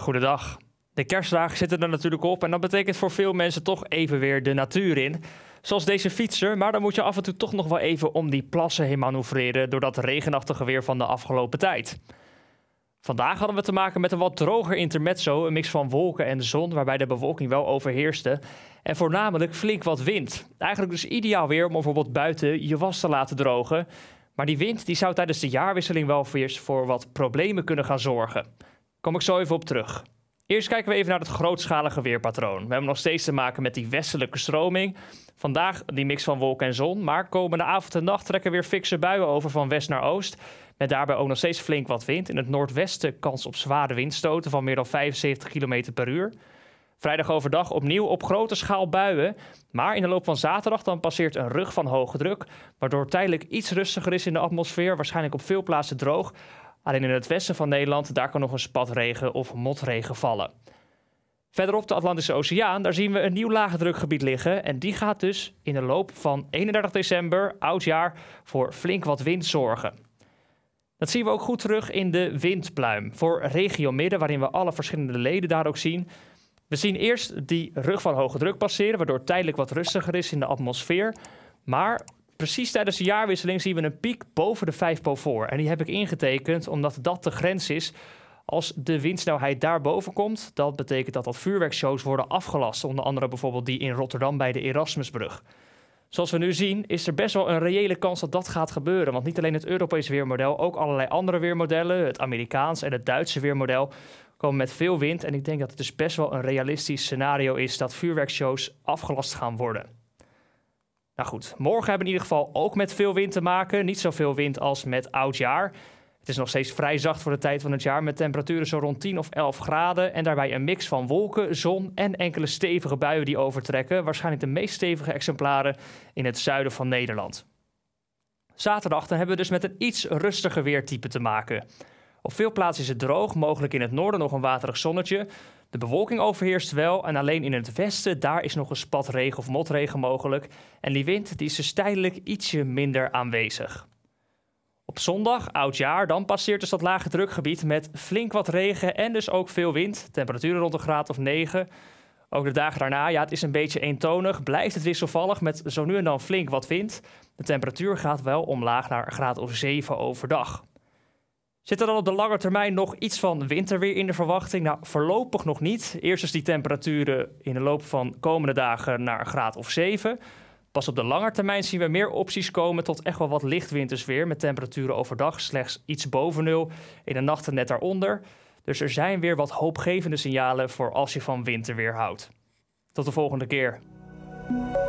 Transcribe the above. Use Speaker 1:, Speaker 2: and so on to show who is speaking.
Speaker 1: Goedendag. De kerstdagen zitten er natuurlijk op en dat betekent voor veel mensen toch even weer de natuur in. Zoals deze fietser, maar dan moet je af en toe toch nog wel even om die plassen heen manoeuvreren door dat regenachtige weer van de afgelopen tijd. Vandaag hadden we te maken met een wat droger intermezzo, een mix van wolken en zon waarbij de bewolking wel overheerste en voornamelijk flink wat wind. Eigenlijk dus ideaal weer om bijvoorbeeld buiten je was te laten drogen, maar die wind die zou tijdens de jaarwisseling wel voor wat problemen kunnen gaan zorgen. Kom ik zo even op terug. Eerst kijken we even naar het grootschalige weerpatroon. We hebben nog steeds te maken met die westelijke stroming. Vandaag die mix van wolken en zon, maar komende avond en nacht trekken weer fikse buien over van west naar oost. Met daarbij ook nog steeds flink wat wind. In het noordwesten kans op zware windstoten van meer dan 75 km per uur. Vrijdag overdag opnieuw op grote schaal buien. Maar in de loop van zaterdag dan passeert een rug van hoge druk, waardoor tijdelijk iets rustiger is in de atmosfeer, waarschijnlijk op veel plaatsen droog. Alleen in het westen van Nederland daar kan nog spat spatregen of motregen vallen. Verderop de Atlantische Oceaan, daar zien we een nieuw lage drukgebied liggen. En die gaat dus in de loop van 31 december, oudjaar, voor flink wat wind zorgen. Dat zien we ook goed terug in de windpluim voor regio midden, waarin we alle verschillende leden daar ook zien. We zien eerst die rug van hoge druk passeren, waardoor tijdelijk wat rustiger is in de atmosfeer. Maar precies tijdens de jaarwisseling zien we een piek boven de 5 voor. En die heb ik ingetekend omdat dat de grens is. Als de windsnelheid daarboven komt, dat betekent dat dat vuurwerkshows worden afgelast. Onder andere bijvoorbeeld die in Rotterdam bij de Erasmusbrug. Zoals we nu zien, is er best wel een reële kans dat dat gaat gebeuren. Want niet alleen het Europese weermodel, ook allerlei andere weermodellen, het Amerikaans en het Duitse weermodel, komen met veel wind. En ik denk dat het dus best wel een realistisch scenario is dat vuurwerkshows afgelast gaan worden. Nou goed, morgen hebben we in ieder geval ook met veel wind te maken. Niet zoveel wind als met oud jaar. Het is nog steeds vrij zacht voor de tijd van het jaar met temperaturen zo rond 10 of 11 graden. En daarbij een mix van wolken, zon en enkele stevige buien die overtrekken. Waarschijnlijk de meest stevige exemplaren in het zuiden van Nederland. Zaterdag dan hebben we dus met een iets rustiger weertype te maken. Op veel plaatsen is het droog, mogelijk in het noorden nog een waterig zonnetje. De bewolking overheerst wel en alleen in het westen, daar is nog een spat regen of motregen mogelijk. En die wind die is dus tijdelijk ietsje minder aanwezig. Op zondag, oudjaar, dan passeert dus dat lage drukgebied met flink wat regen en dus ook veel wind. Temperaturen rond een graad of 9. Ook de dagen daarna, ja, het is een beetje eentonig. Blijft het wisselvallig met zo nu en dan flink wat wind. De temperatuur gaat wel omlaag naar een graad of 7 overdag. Zit er dan op de lange termijn nog iets van winterweer in de verwachting? Nou, voorlopig nog niet. Eerst is die temperaturen in de loop van komende dagen naar een graad of 7. Pas op de lange termijn zien we meer opties komen tot echt wel wat licht wintersweer. Met temperaturen overdag slechts iets boven nul, in de nachten net daaronder. Dus er zijn weer wat hoopgevende signalen voor als je van winterweer houdt. Tot de volgende keer.